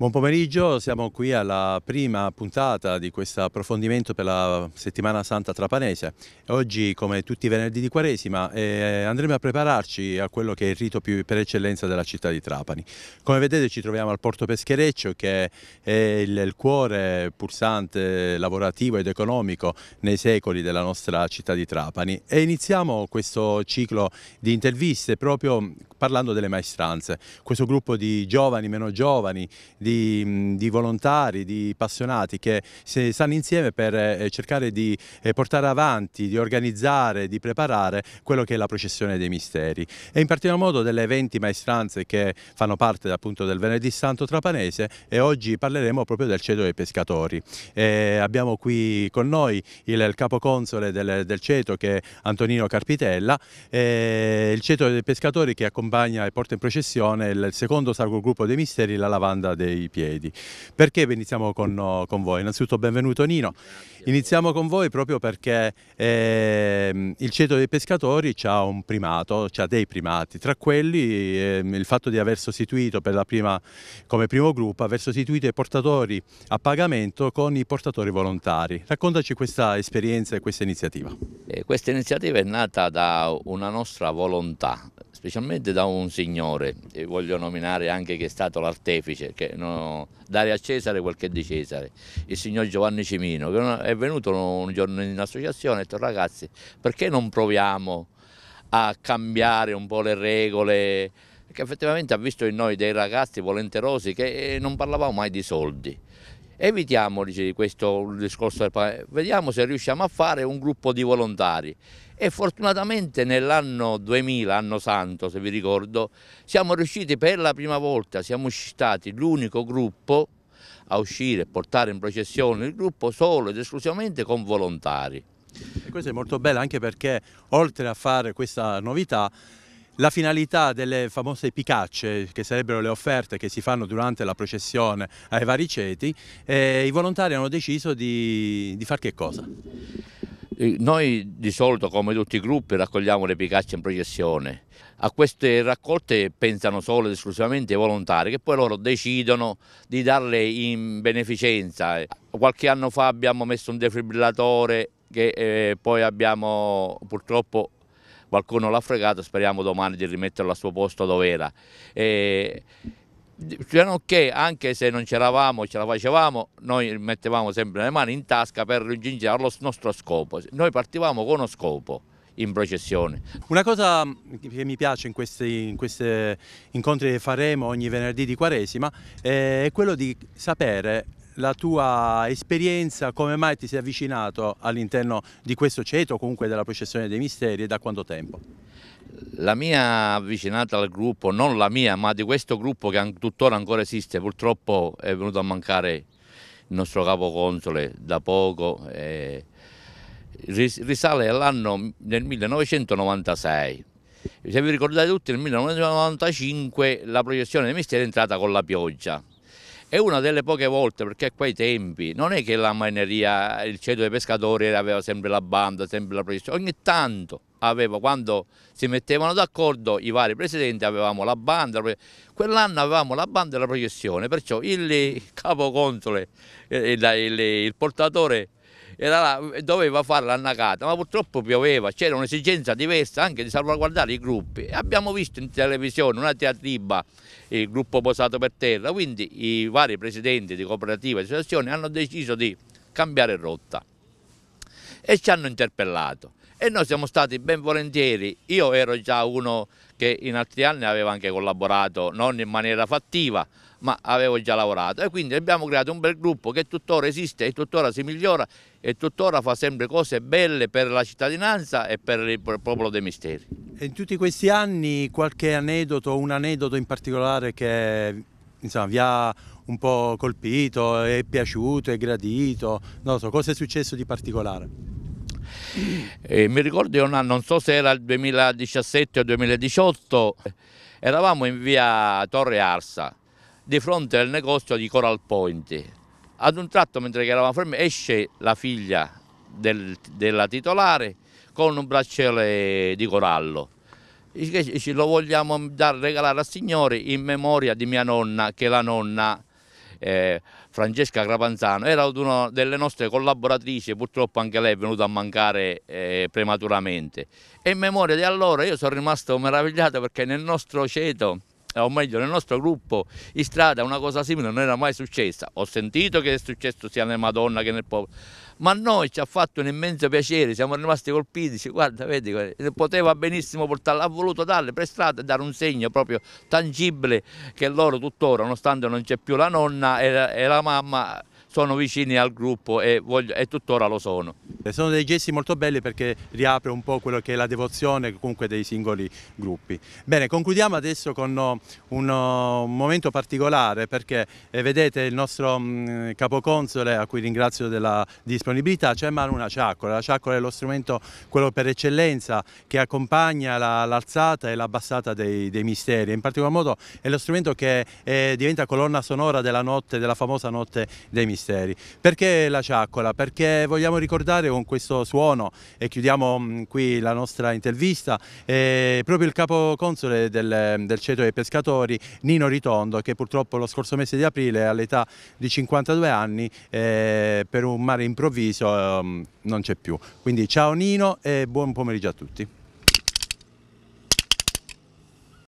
Buon pomeriggio, siamo qui alla prima puntata di questo approfondimento per la settimana santa trapanese. Oggi, come tutti i venerdì di Quaresima, eh, andremo a prepararci a quello che è il rito più per eccellenza della città di Trapani. Come vedete ci troviamo al porto Peschereccio che è il, il cuore pulsante lavorativo ed economico nei secoli della nostra città di Trapani e iniziamo questo ciclo di interviste proprio parlando delle maestranze. Questo gruppo di giovani, meno giovani, di di, di volontari, di appassionati che si stanno insieme per eh, cercare di eh, portare avanti, di organizzare, di preparare quello che è la processione dei misteri e in particolar modo delle 20 maestranze che fanno parte appunto del Venerdì Santo Trapanese e oggi parleremo proprio del ceto dei pescatori. E abbiamo qui con noi il, il capoconsole del, del, ceto che è Antonino Carpitella, il ceto dei pescatori che accompagna e porta in processione il secondo sacro gruppo dei misteri, la lavanda dei i piedi. Perché iniziamo con, con voi? Innanzitutto benvenuto Nino. Iniziamo con voi proprio perché eh, il ceto dei pescatori ha un primato, ha dei primati, tra quelli eh, il fatto di aver sostituito prima, come primo gruppo, aver sostituito i portatori a pagamento con i portatori volontari. Raccontaci questa esperienza e questa iniziativa. Eh, questa iniziativa è nata da una nostra volontà specialmente da un signore, e voglio nominare anche che è stato l'artefice, no, dare a Cesare quel che è di Cesare, il signor Giovanni Cimino, che è venuto un giorno in associazione e ha detto ragazzi perché non proviamo a cambiare un po' le regole, perché effettivamente ha visto in noi dei ragazzi volenterosi che eh, non parlavamo mai di soldi evitiamo dice, questo discorso del vediamo se riusciamo a fare un gruppo di volontari e fortunatamente nell'anno 2000, anno santo se vi ricordo, siamo riusciti per la prima volta, siamo stati l'unico gruppo a uscire e portare in processione il gruppo solo ed esclusivamente con volontari. E questo è molto bello anche perché oltre a fare questa novità la finalità delle famose picacce, che sarebbero le offerte che si fanno durante la processione ai vari ceti, eh, i volontari hanno deciso di, di far che cosa? Eh, noi di solito, come tutti i gruppi, raccogliamo le picacce in processione. A queste raccolte pensano solo ed esclusivamente i volontari, che poi loro decidono di darle in beneficenza. Qualche anno fa abbiamo messo un defibrillatore che eh, poi abbiamo purtroppo qualcuno l'ha fregato, speriamo domani di rimetterlo al suo posto dove era. E, se non che anche se non c'eravamo, ce la facevamo, noi mettevamo sempre le mani in tasca per raggiungere il nostro scopo. Noi partivamo con uno scopo in processione. Una cosa che mi piace in questi, in questi incontri che faremo ogni venerdì di Quaresima eh, è quello di sapere la tua esperienza, come mai ti sei avvicinato all'interno di questo ceto, comunque della processione dei misteri e da quanto tempo? La mia avvicinata al gruppo, non la mia, ma di questo gruppo che tuttora ancora esiste, purtroppo è venuto a mancare il nostro capo console da poco, eh, risale all'anno del 1996. Se vi ricordate tutti, nel 1995 la processione dei misteri è entrata con la pioggia, è una delle poche volte perché a quei tempi non è che la mineria, il ceto dei pescatori aveva sempre la banda, sempre la processione, ogni tanto aveva, quando si mettevano d'accordo i vari presidenti avevamo la banda, quell'anno avevamo la banda e la processione, perciò il capoconsole, eh, il, il, il portatore era là, doveva fare l'annacata, ma purtroppo pioveva, c'era un'esigenza diversa anche di salvaguardare i gruppi. Abbiamo visto in televisione una teatriba, il gruppo posato per terra, quindi i vari presidenti di cooperative e associazioni hanno deciso di cambiare rotta e ci hanno interpellato e noi siamo stati ben volentieri, io ero già uno che in altri anni aveva anche collaborato, non in maniera fattiva, ma avevo già lavorato e quindi abbiamo creato un bel gruppo che tuttora esiste e tuttora si migliora e tuttora fa sempre cose belle per la cittadinanza e per il popolo dei misteri. in tutti questi anni qualche aneddoto, un aneddoto in particolare che insomma, vi ha un po' colpito, è piaciuto, è gradito, non so, cosa è successo di particolare? Eh, mi ricordo un anno, non so se era il 2017 o 2018, eravamo in via Torre Arsa, di fronte al negozio di Coral Point. Ad un tratto, mentre eravamo fermi, esce la figlia del, della titolare con un bracciale di corallo ce lo vogliamo dar, regalare al Signore in memoria di mia nonna, che è la nonna eh, Francesca Grapanzano. era una delle nostre collaboratrici, purtroppo anche lei è venuta a mancare eh, prematuramente. E in memoria di allora io sono rimasto meravigliato perché nel nostro ceto eh, o meglio nel nostro gruppo in strada una cosa simile non era mai successa, ho sentito che è successo sia nella Madonna che nel popolo, ma a noi ci ha fatto un immenso piacere, siamo rimasti colpiti, dice, guarda, vedi, eh, poteva benissimo portarla, ha voluto darle per strada e dare un segno proprio tangibile che loro tuttora, nonostante non c'è più la nonna e la, e la mamma, sono vicini al gruppo e, voglio, e tuttora lo sono. Eh, sono dei gesti molto belli perché riapre un po' quello che è la devozione comunque dei singoli gruppi. Bene, concludiamo adesso con uh, uh, un momento particolare perché eh, vedete il nostro mh, mm, capoconsole a cui ringrazio della disponibilità c'è in mano una ciaccola, la ciaccola è lo strumento quello per eccellenza che accompagna l'alzata la, e l'abbassata dei, dei, misteri, in particolar modo è lo strumento che eh, diventa colonna sonora della notte, della famosa notte dei misteri misteri. Perché la ciaccola? Perché vogliamo ricordare con questo suono, e chiudiamo mm, qui la nostra intervista, eh, proprio il capoconsole del, del ceto dei pescatori, Nino Ritondo, che purtroppo lo scorso mese di aprile all'età di 52 anni eh, per un mare improvviso eh, non c'è più. Quindi ciao Nino e buon pomeriggio a tutti.